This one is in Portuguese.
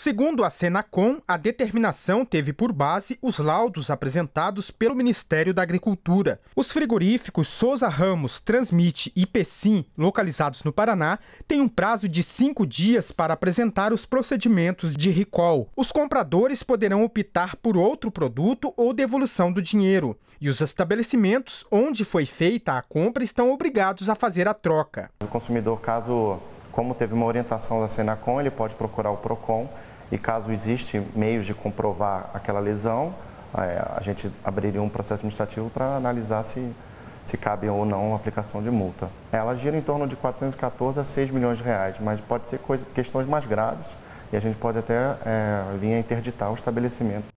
Segundo a Senacom, a determinação teve por base os laudos apresentados pelo Ministério da Agricultura. Os frigoríficos Souza Ramos, Transmite e Pecim, localizados no Paraná, têm um prazo de cinco dias para apresentar os procedimentos de recall. Os compradores poderão optar por outro produto ou devolução do dinheiro. E os estabelecimentos onde foi feita a compra estão obrigados a fazer a troca. O consumidor, caso como teve uma orientação da Senacom, ele pode procurar o PROCON e caso existe meios de comprovar aquela lesão, é, a gente abriria um processo administrativo para analisar se, se cabe ou não a aplicação de multa. Ela gira em torno de 414 a 6 milhões de reais, mas pode ser coisa, questões mais graves e a gente pode até é, vir a interditar o estabelecimento.